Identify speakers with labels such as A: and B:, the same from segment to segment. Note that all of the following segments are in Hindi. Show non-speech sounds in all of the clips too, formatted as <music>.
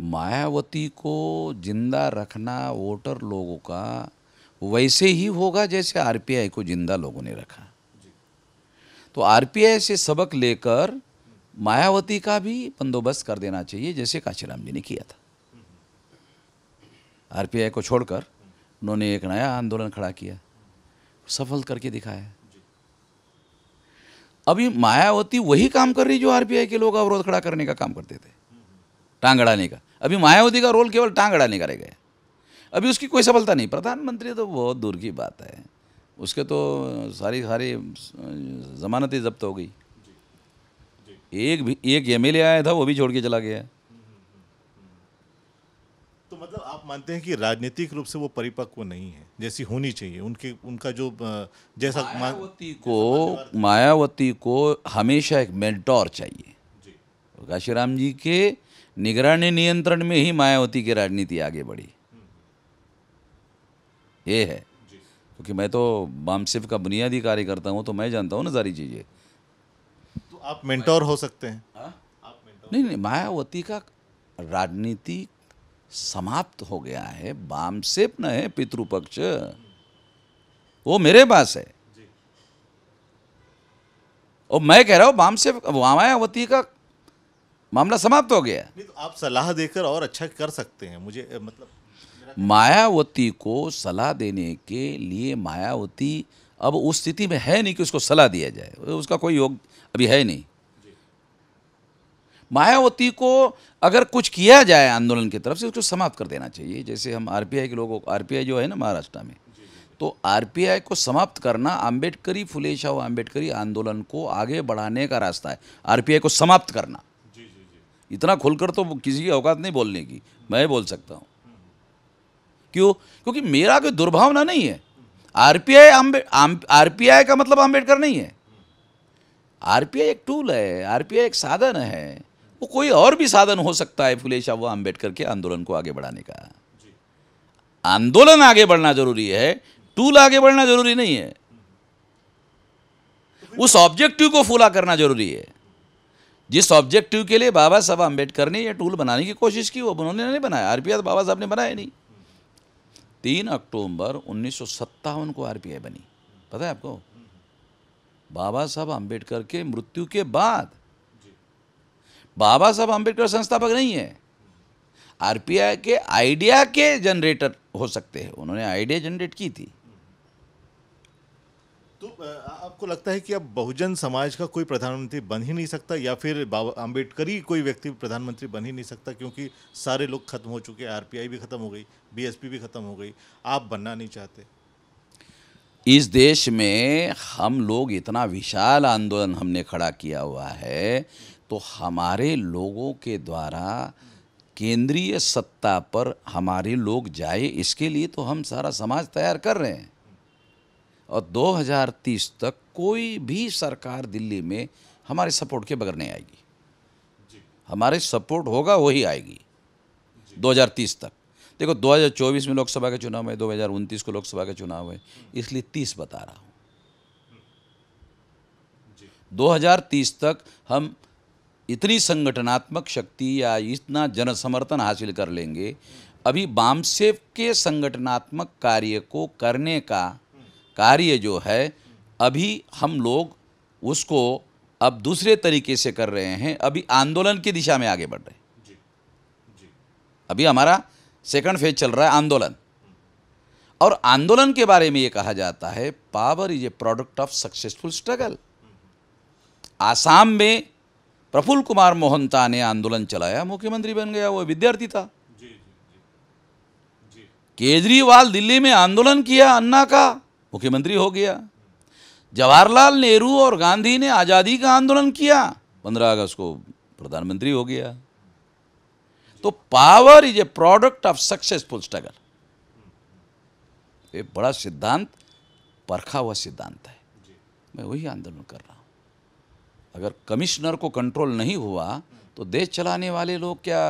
A: मायावती को जिंदा रखना वोटर लोगों का वैसे ही होगा जैसे आरपीआई को जिंदा लोगों ने रखा तो आरपीआई से सबक लेकर मायावती का भी बंदोबस्त कर देना चाहिए जैसे काशीराम जी ने किया था आरपीआई को छोड़कर उन्होंने एक नया आंदोलन खड़ा किया सफल करके दिखाया अभी मायावती वही काम कर रही जो आरपीआई के लोग अवरोध खड़ा करने का काम करते थे टांग अड़ाने का अभी मायावती का रोल केवल टांग अड़ाने का रह गया अभी उसकी कोई सफलता नहीं प्रधानमंत्री तो बहुत दूर की बात है उसके तो सारी सारी ही जब्त हो गई एक भी एक एम आया था वो भी छोड़ के चला गया
B: तो मतलब आप मानते हैं कि राजनीतिक रूप से वो परिपक्व नहीं है जैसी होनी चाहिए उनके उनका जो जैसा मायावती
A: को मायावती को हमेशा एक मेंटोर चाहिए काशीराम जी के निगरानी नियंत्रण में ही मायावती की राजनीति आगे बढ़ी ये है क्योंकि मैं तो बामसिफ का बुनियादी कार्य करता हूँ तो मैं जानता हूँ ना सारी चीज़ें
B: तो आप मेंटोर हो सकते हैं हाँ?
A: आप नहीं नहीं मायावती का राजनीति समाप्त हो गया है बामसेप न है पितृपक्ष वो मेरे पास है और मैं कह रहा हूँ बामसेप मायावती का मामला समाप्त हो गया नहीं तो आप सलाह
B: देकर और अच्छा कर सकते हैं मुझे मतलब
A: मायावती को सलाह देने के लिए मायावती अब उस स्थिति में है नहीं कि उसको सलाह दिया जाए उसका कोई योग अभी है नहीं मायावती को अगर कुछ किया जाए आंदोलन की तरफ से उसको समाप्त कर देना चाहिए जैसे हम आरपीआई के लोगों को आरपीआई जो है ना महाराष्ट्र में तो आरपीआई को समाप्त करना आम्बेडकरी फुलेशाह शाह आम्बेडकरी आंदोलन को आगे बढ़ाने का रास्ता है आरपीआई को समाप्त करना इतना खुलकर तो किसी की औकात नहीं बोलने की मैं बोल सकता हूँ क्यों क्योंकि मेरा कोई दुर्भावना नहीं है आरपीआई आरपीआई का मतलब अम्बेडकर नहीं है आरपीआई एक टूल है आरपीआई एक साधन है वो कोई और भी साधन हो सकता है फुले शाह अम्बेडकर के आंदोलन को आगे बढ़ाने का आंदोलन आगे बढ़ना जरूरी है टूल आगे बढ़ना जरूरी नहीं है उस ऑब्जेक्टिव को फुला करना जरूरी है जिस ऑब्जेक्टिव के लिए बाबा साहब अम्बेडकर ने यह टूल बनाने की कोशिश की वो उन्होंने नहीं बनाया आर तो बाबा साहब ने बनाया नहीं तीन अक्टूबर उन्नीस को आर बनी पता है आपको बाबा साहब अम्बेडकर के मृत्यु के बाद बाबा साहब अम्बेडकर संस्थापक नहीं है आरपीआई के आइडिया के जनरेटर हो सकते हैं उन्होंने आइडिया जनरेट की थी
B: तो आपको लगता है कि अब बहुजन समाज का कोई प्रधानमंत्री बन ही नहीं सकता या फिर बाबा ही कोई व्यक्ति प्रधानमंत्री बन ही नहीं सकता क्योंकि सारे लोग खत्म हो चुके आरपीआई भी खत्म हो गई बीएसपी भी खत्म हो गई आप बनना नहीं चाहते
A: इस देश में हम लोग इतना विशाल आंदोलन हमने खड़ा किया हुआ है तो हमारे लोगों के द्वारा केंद्रीय सत्ता पर हमारे लोग जाए इसके लिए तो हम सारा समाज तैयार कर रहे हैं और 2030 तक कोई भी सरकार दिल्ली में हमारे सपोर्ट के बगैर नहीं आएगी हमारे सपोर्ट होगा वही आएगी 2030 तक देखो 2024 में लोकसभा के चुनाव है 2029 को लोकसभा के चुनाव है इसलिए 30 बता रहा हूँ 2030 हम्म। तक हम इतनी संगठनात्मक शक्ति या इतना जनसमर्थन हासिल कर लेंगे अभी बामसेफ के संगठनात्मक कार्य को करने का कार्य जो है अभी हम लोग उसको अब दूसरे तरीके से कर रहे हैं अभी आंदोलन की दिशा में आगे बढ़ रहे हैं जी, जी। अभी हमारा सेकंड फेज चल रहा है आंदोलन और आंदोलन के बारे में ये कहा जाता है power is a product of successful struggle Assam में प्रफुल्ल कुमार मोहनता ने आंदोलन चलाया मुख्यमंत्री बन गया वो विद्यार्थी था केजरीवाल दिल्ली में आंदोलन किया अन्ना का मुख्यमंत्री हो गया जवाहरलाल नेहरू और गांधी ने आज़ादी का आंदोलन किया पंद्रह अगस्त को प्रधानमंत्री हो गया तो power is a product of successful struggle ये बड़ा सिद्धांत परखा हुआ सिद्धांत है मैं वही आंदोलन कर रहा हूँ अगर कमिश्नर को कंट्रोल नहीं हुआ तो देश चलाने वाले लोग क्या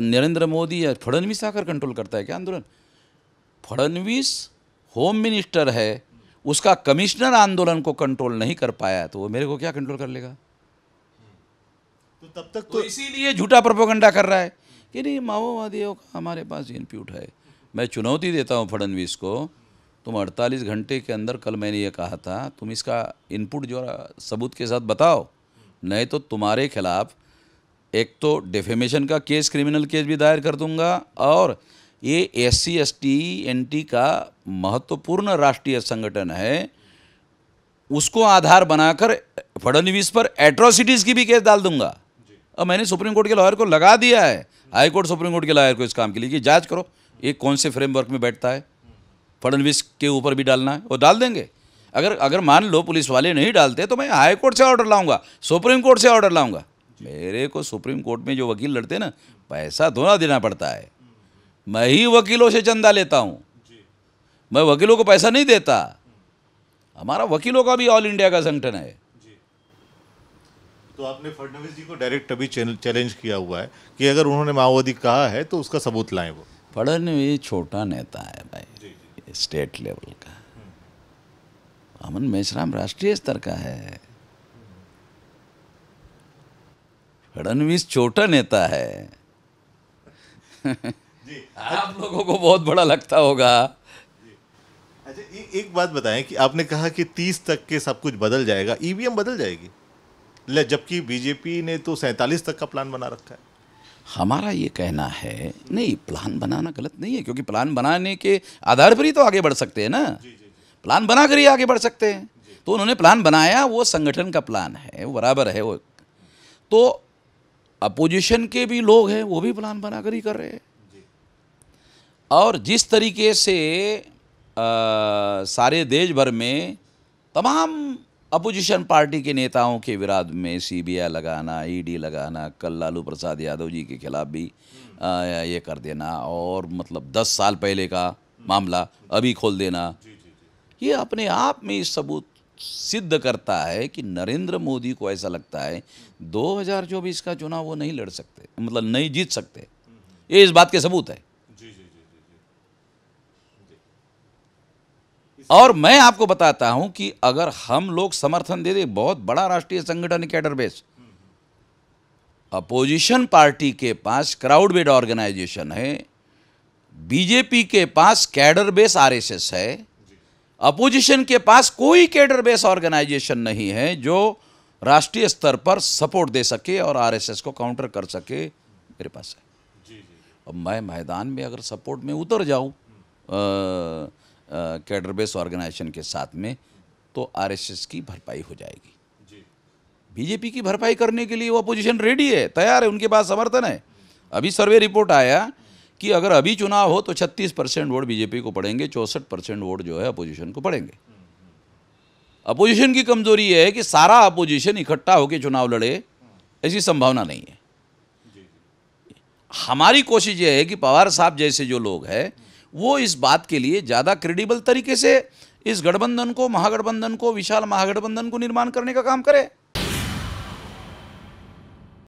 A: नरेंद्र मोदी या फडणवीस आकर कंट्रोल करता है क्या आंदोलन फडणवीस होम मिनिस्टर है उसका कमिश्नर आंदोलन को कंट्रोल नहीं कर पाया तो वो मेरे को क्या कंट्रोल कर लेगा तो तब तक तो, तो इसीलिए झूठा प्रोपोगंडा कर रहा है कि नहीं माओवादियों का हमारे पास इनप्यूट है मैं चुनौती देता हूँ फडनवीस को तुम 48 घंटे के अंदर कल मैंने ये कहा था तुम इसका इनपुट जो सबूत के साथ बताओ नहीं तो तुम्हारे खिलाफ़ एक तो डिफेमेशन का केस क्रिमिनल केस भी दायर कर दूंगा और ये S C S T N T का महत्वपूर्ण राष्ट्रीय संगठन है उसको आधार बनाकर फडनवीस पर एट्रोसिटीज़ की भी केस डाल दूंगा और मैंने सुप्रीम कोर्ट के लॉयर को लगा दिया है हाई कोर्ट सुप्रीम कोर्ट के लॉयर को इस काम के लिए कि जांच करो ये कौन से फ्रेमवर्क में बैठता है फडनवीस के ऊपर भी डालना है वो डाल देंगे अगर अगर मान लो पुलिस वाले नहीं डालते तो मैं हाई कोर्ट से ऑर्डर लाऊंगा सुप्रीम कोर्ट से ऑर्डर लाऊंगा मेरे को सुप्रीम कोर्ट में जो वकील लड़ते हैं ना पैसा दोना देना पड़ता है मैं ही वकीलों से चंदा लेता हूँ मैं वकीलों को पैसा नहीं देता हमारा वकीलों का भी ऑल इंडिया का संगठन है
B: तो आपने फडनवीस जी को डायरेक्ट अभी चैलेंज किया हुआ है कि अगर उन्होंने माओवादी कहा है तो उसका सबूत लाएं वो फडनवीस
A: छोटा नेता है भाई जी, जी। स्टेट लेवल का हम्म। अमन मेश्राम राष्ट्रीय स्तर का है फडनवीस छोटा नेता है <laughs> आप लोगों को
B: बहुत बड़ा लगता होगा अच्छा एक बात बताएं कि आपने कहा कि तीस तक के सब कुछ बदल जाएगा ईवीएम e बदल जाएगी ले जबकि बीजेपी ने तो सैंतालीस
A: तक का प्लान बना रखा है हमारा ये कहना है नहीं प्लान बनाना गलत नहीं है क्योंकि प्लान बनाने के आधार पर ही तो आगे बढ़ सकते हैं ना जी, जी, जी। प्लान बना कर ही आगे बढ़ सकते हैं तो उन्होंने प्लान बनाया वो संगठन का प्लान है वो बराबर है वो तो अपोजिशन के भी लोग हैं वो भी प्लान बनाकर ही कर रहे हैं और जिस तरीके से आ, सारे देश भर में तमाम अपोजिशन पार्टी के नेताओं के विरोध में सीबीआई लगाना ईडी लगाना कल लालू प्रसाद यादव जी के खिलाफ भी आ, हम्म। ये कर देना और मतलब दस साल पहले का मामला अभी खोल देना ये अपने आप में सबूत सिद्ध करता है कि नरेंद्र मोदी को ऐसा लगता है 2024 का चुनाव वो नहीं लड़ सकते मतलब नहीं जीत सकते हम्म। ये इस बात के सबूत है और मैं आपको बताता हूं कि अगर हम लोग समर्थन दे दे बहुत बड़ा राष्ट्रीय संगठन कैडर बेस अपोजिशन पार्टी के पास क्राउड बेड ऑर्गेनाइजेशन है बीजेपी के पास कैडर बेस आरएसएस है अपोजिशन के पास कोई कैडर बेस ऑर्गेनाइजेशन नहीं है जो राष्ट्रीय स्तर पर सपोर्ट दे सके और आरएसएस को काउंटर कर सके मेरे पास है अब मैं मैदान में अगर सपोर्ट में उतर जाऊं कैडर बेस ऑर्गेनाइजेशन के साथ में तो आरएसएस की भरपाई हो जाएगी बीजेपी की भरपाई करने के लिए वो अपोजिशन रेडी है तैयार है उनके पास समर्थन है अभी सर्वे रिपोर्ट आया कि अगर अभी चुनाव हो तो 36 परसेंट वोट बीजेपी को पड़ेंगे चौंसठ परसेंट वोट जो है अपोजिशन को पड़ेंगे अपोजिशन की कमजोरी यह है कि सारा अपोजिशन इकट्ठा होकर चुनाव लड़े ऐसी संभावना नहीं है हमारी कोशिश यह है कि पवार साहब जैसे जो लोग हैं वो इस बात के लिए ज़्यादा क्रेडिबल तरीके से इस गठबंधन को महागठबंधन को विशाल महागठबंधन को निर्माण करने का काम करे